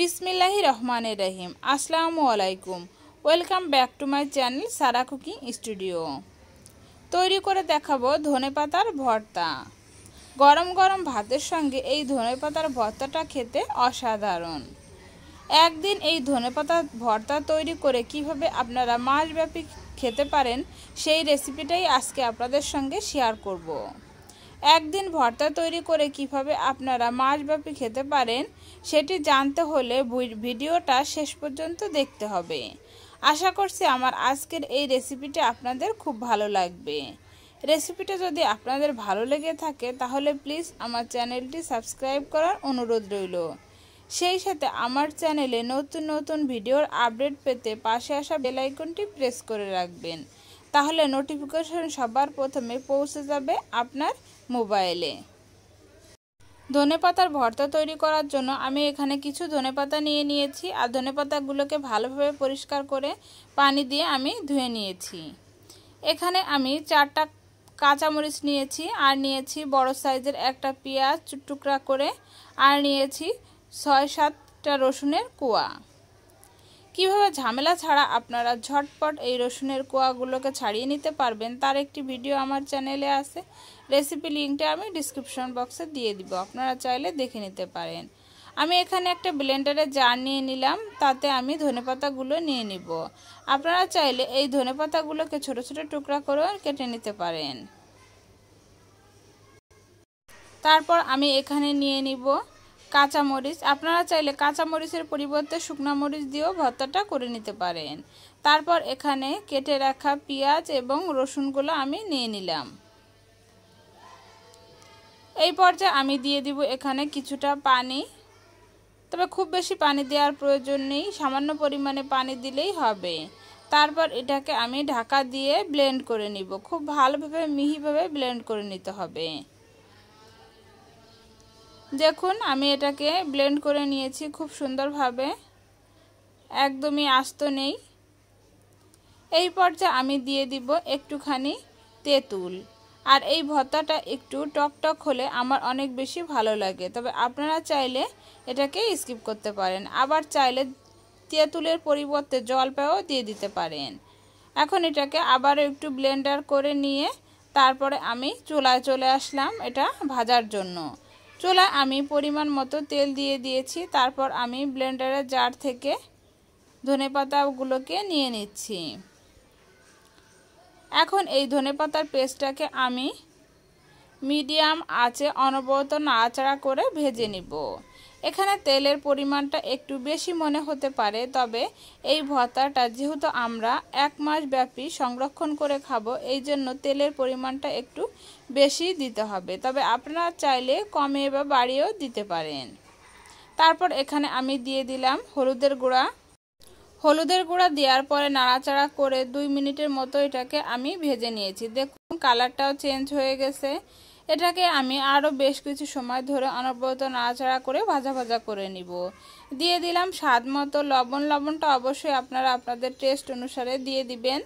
বিসমিল্লাহ রহমানের রহিম আসসালামু আলাইকুম welcome back to my channel Sara cooking studio তৈরি করে দেখাবো ধনে পাতার ভর্তা গরম গরম ভাতের সঙ্গে এই ধনে পাতার ভর্তাটা খেতে অসাধারণ একদিন এই ধনে পাতার ভর্তা তৈরি করে কিভাবে আপনারা মাসব্যাপী খেতে পারেন সেই রেসিপিটাই আজকে আপনাদের সঙ্গে শেয়ার করব একদিন ভর্তা তৈরি করে কিভাবে আপনারা মাসব্যাপী খেতে পারেন সেটি জানতে হলে ভিডিওটা শেষ পর্যন্ত দেখতে হবে আশা করছি আমার আজকের এই রেসিপিটা আপনাদের খুব ভালো লাগবে রেসিপিটা যদি আপনাদের ভালো লেগে থাকে তাহলে প্লিজ আমার চ্যানেলটি সাবস্ক্রাইব করার অনুরোধ রইল সেই সাথে আমার চ্যানেলে নতুন নতুন ভিডিওর আপডেট পেতে পাশে আসা বেলাইকনটি প্রেস করে রাখবেন তাহলে নোটিফিকেশন সবার প্রথমে পৌঁছে যাবে আপনার মোবাইলে ধনেপাতার ভর্তা তৈরি করার জন্য আমি এখানে কিছু ধনেপাতা নিয়ে নিয়েছি আর ধনেপাতাগুলোকে ভালোভাবে পরিষ্কার করে পানি দিয়ে আমি ধুয়ে নিয়েছি এখানে আমি চারটা কাঁচামরিচ নিয়েছি আর নিয়েছি বড় সাইজের একটা পেঁয়াজ টুকরা করে আর নিয়েছি ছয় সাতটা রসুনের কুয়া কিভাবে ঝামেলা ছাড়া আপনারা ঝটপট এই রসুনের কোয়াগুলোকে ছাড়িয়ে নিতে পারবেন তার একটি ভিডিও আমার চ্যানেলে আছে রেসিপি লিঙ্কটা আমি ডিসক্রিপশন বক্সে দিয়ে দিব আপনারা চাইলে দেখে নিতে পারেন আমি এখানে একটা ব্লেন্ডারে জার নিয়ে নিলাম তাতে আমি ধনেপাতাগুলো নিয়ে নিব আপনারা চাইলে এই ধনেপাতাগুলোকে ছোট ছোট টুকরা করে কেটে নিতে পারেন তারপর আমি এখানে নিয়ে নিব কাঁচামরিচ আপনারা চাইলে কাঁচামরিচের পরিবর্তে শুকনো মরিচ দিয়েও ভর্তাটা করে নিতে পারেন তারপর এখানে কেটে রাখা পেঁয়াজ এবং রসুনগুলো আমি নিয়ে নিলাম এই পর্যায়ে আমি দিয়ে দিব এখানে কিছুটা পানি তবে খুব বেশি পানি দেওয়ার প্রয়োজন নেই সামান্য পরিমাণে পানি দিলেই হবে তারপর এটাকে আমি ঢাকা দিয়ে ব্লেন্ড করে নিব খুব ভালোভাবে মিহিভাবে ব্লেন্ড করে নিতে হবে দেখুন আমি এটাকে ব্লেন্ড করে নিয়েছি খুব সুন্দরভাবে একদমই আস্ত নেই এই পর্যায়ে আমি দিয়ে দিব একটুখানি তেঁতুল আর এই ভর্তাটা একটু টকটক হলে আমার অনেক বেশি ভালো লাগে তবে আপনারা চাইলে এটাকে স্কিপ করতে পারেন আবার চাইলে তেঁতুলের পরিবর্তে জলপাইও দিয়ে দিতে পারেন এখন এটাকে আবার একটু ব্লেন্ডার করে নিয়ে তারপরে আমি চুলায় চলে আসলাম এটা ভাজার জন্য চুলায় আমি পরিমাণ মতো তেল দিয়ে দিয়েছি তারপর আমি ব্লেন্ডারের জার থেকে ধনে পাতাগুলোকে নিয়ে নিচ্ছি এখন এই ধনে পাতার পেস্টটাকে আমি মিডিয়াম আঁচে অনবরত নাড়াচাড়া করে ভেজে নিব এখানে তেলের পরিমাণটা একটু বেশি মনে হতে পারে তবে এই ভর্তাটা যেহেতু আমরা এক মাস ব্যাপী সংরক্ষণ করে খাবো এই জন্য তেলের পরিমাণটা একটু বেশি দিতে হবে তবে আপনারা চাইলে কমে বা বাড়িয়েও দিতে পারেন তারপর এখানে আমি দিয়ে দিলাম হলুদের গুঁড়া হলুদের গুঁড়া দেওয়ার পরে নাড়াচাড়া করে দুই মিনিটের মতো এটাকে আমি ভেজে নিয়েছি দেখুন কালারটাও চেঞ্জ হয়ে গেছে এটাকে আমি আরও বেশ কিছু সময় ধরে অনবরত নাড়াচাড়া করে ভাজা ভাজা করে নিব দিয়ে দিলাম স্বাদ মতো লবণ লবণটা অবশ্যই আপনারা আপনাদের টেস্ট অনুসারে দিয়ে দিবেন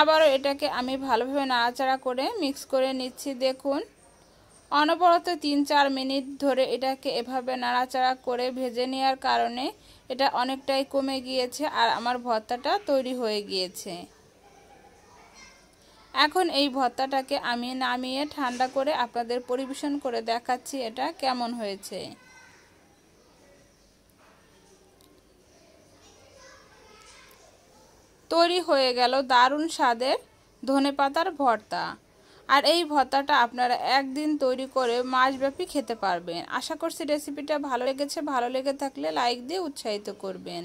আবারও এটাকে আমি ভালোভাবে নাড়াচাড়া করে মিক্স করে নিচ্ছি দেখুন অনবরত তিন চার মিনিট ধরে এটাকে এভাবে নাড়াচাড়া করে ভেজে নেওয়ার কারণে এটা অনেকটাই কমে গিয়েছে আর আমার ভর্তাটা তৈরি হয়ে গিয়েছে এখন এই ভর্তাটাকে আমি নামিয়ে ঠান্ডা করে আপনাদের পরিবেশন করে দেখাচ্ছি এটা কেমন হয়েছে তৈরি হয়ে গেল দারুণ স্বাদের ধনে পাতার ভর্তা আর এই ভর্তাটা আপনারা একদিন তৈরি করে মাসব্যাপী খেতে পারবেন আশা করছি রেসিপিটা ভালো লেগেছে ভালো লেগে থাকলে লাইক দিয়ে উৎসাহিত করবেন